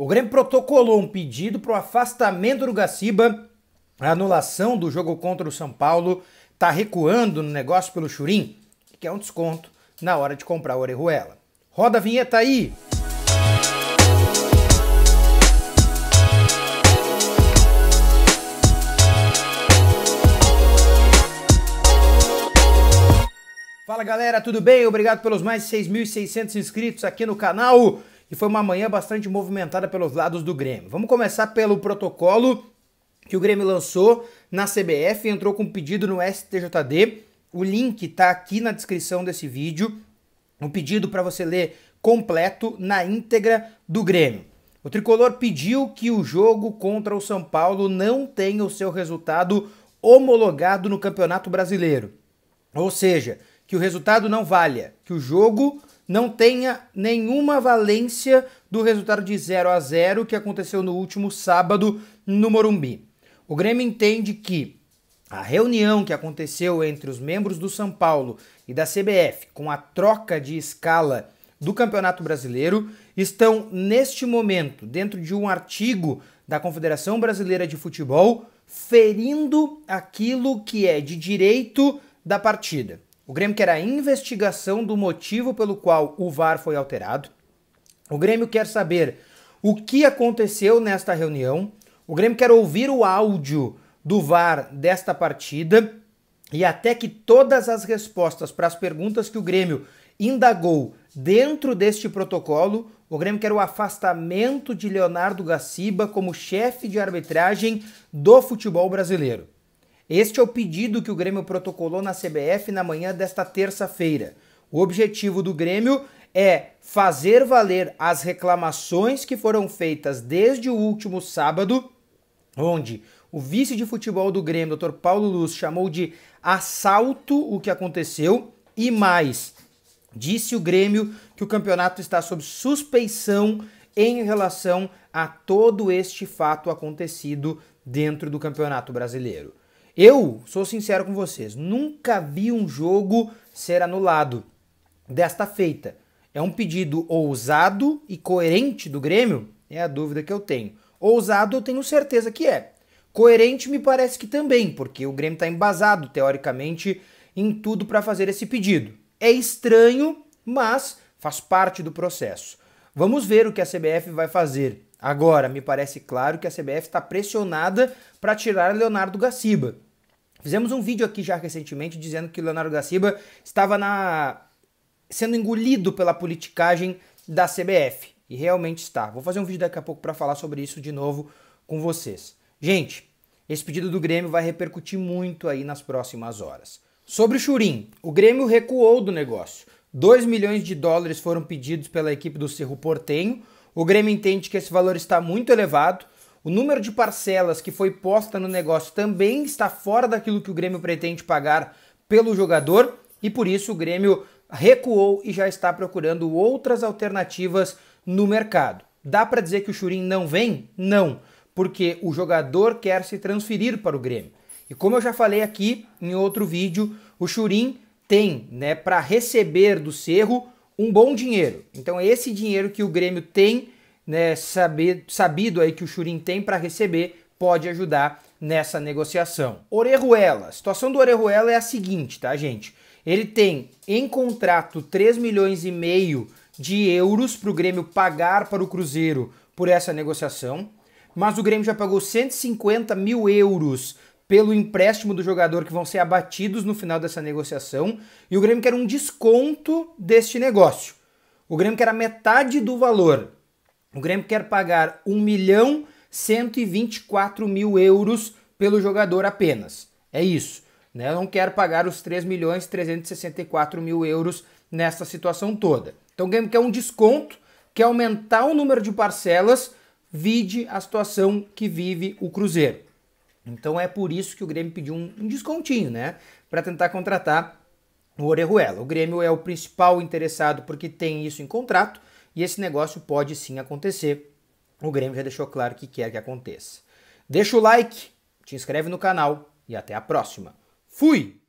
O Grêmio protocolou um pedido para o afastamento do Gaciba, a anulação do jogo contra o São Paulo, está recuando no negócio pelo Churim, que é um desconto na hora de comprar o Orejuela. Roda a vinheta aí! Fala galera, tudo bem? Obrigado pelos mais de 6.600 inscritos aqui no canal e foi uma manhã bastante movimentada pelos lados do Grêmio. Vamos começar pelo protocolo que o Grêmio lançou na CBF, entrou com um pedido no STJD. O link está aqui na descrição desse vídeo. Um pedido para você ler completo na íntegra do Grêmio. O tricolor pediu que o jogo contra o São Paulo não tenha o seu resultado homologado no Campeonato Brasileiro. Ou seja, que o resultado não valha, que o jogo não tenha nenhuma valência do resultado de 0 a 0 que aconteceu no último sábado no Morumbi. O Grêmio entende que a reunião que aconteceu entre os membros do São Paulo e da CBF com a troca de escala do Campeonato Brasileiro estão neste momento dentro de um artigo da Confederação Brasileira de Futebol ferindo aquilo que é de direito da partida. O Grêmio quer a investigação do motivo pelo qual o VAR foi alterado. O Grêmio quer saber o que aconteceu nesta reunião. O Grêmio quer ouvir o áudio do VAR desta partida e até que todas as respostas para as perguntas que o Grêmio indagou dentro deste protocolo, o Grêmio quer o afastamento de Leonardo Gaciba como chefe de arbitragem do futebol brasileiro. Este é o pedido que o Grêmio protocolou na CBF na manhã desta terça-feira. O objetivo do Grêmio é fazer valer as reclamações que foram feitas desde o último sábado, onde o vice de futebol do Grêmio, Dr. Paulo Luz, chamou de assalto o que aconteceu e mais. Disse o Grêmio que o campeonato está sob suspeição em relação a todo este fato acontecido dentro do Campeonato Brasileiro. Eu sou sincero com vocês, nunca vi um jogo ser anulado desta feita. É um pedido ousado e coerente do Grêmio? É a dúvida que eu tenho. Ousado eu tenho certeza que é. Coerente me parece que também, porque o Grêmio está embasado, teoricamente, em tudo para fazer esse pedido. É estranho, mas faz parte do processo. Vamos ver o que a CBF vai fazer. Agora, me parece claro que a CBF está pressionada para tirar Leonardo Gaciba. Fizemos um vídeo aqui já recentemente dizendo que Leonardo da Silva estava na... sendo engolido pela politicagem da CBF. E realmente está. Vou fazer um vídeo daqui a pouco para falar sobre isso de novo com vocês. Gente, esse pedido do Grêmio vai repercutir muito aí nas próximas horas. Sobre o Churim, o Grêmio recuou do negócio. 2 milhões de dólares foram pedidos pela equipe do Cerro Portenho. O Grêmio entende que esse valor está muito elevado o número de parcelas que foi posta no negócio também está fora daquilo que o Grêmio pretende pagar pelo jogador e por isso o Grêmio recuou e já está procurando outras alternativas no mercado. Dá para dizer que o Churin não vem? Não, porque o jogador quer se transferir para o Grêmio. E como eu já falei aqui em outro vídeo, o Churin tem, né, para receber do Cerro um bom dinheiro. Então é esse dinheiro que o Grêmio tem né, saber, sabido aí que o Churin tem para receber pode ajudar nessa negociação. Orejuela. A situação do Orejuela é a seguinte, tá, gente? Ele tem em contrato 3 milhões e meio de euros para o Grêmio pagar para o Cruzeiro por essa negociação, mas o Grêmio já pagou 150 mil euros pelo empréstimo do jogador que vão ser abatidos no final dessa negociação e o Grêmio quer um desconto deste negócio. O Grêmio quer a metade do valor. O Grêmio quer pagar 1 milhão 124 mil euros pelo jogador apenas. É isso. Né? Não quer pagar os 3 milhões 364 mil euros nessa situação toda. Então o Grêmio quer um desconto, quer aumentar o número de parcelas, vide a situação que vive o Cruzeiro. Então é por isso que o Grêmio pediu um, um descontinho, né? Para tentar contratar o Orejuela. O Grêmio é o principal interessado porque tem isso em contrato e esse negócio pode sim acontecer. O Grêmio já deixou claro que quer que aconteça. Deixa o like, te inscreve no canal e até a próxima. Fui!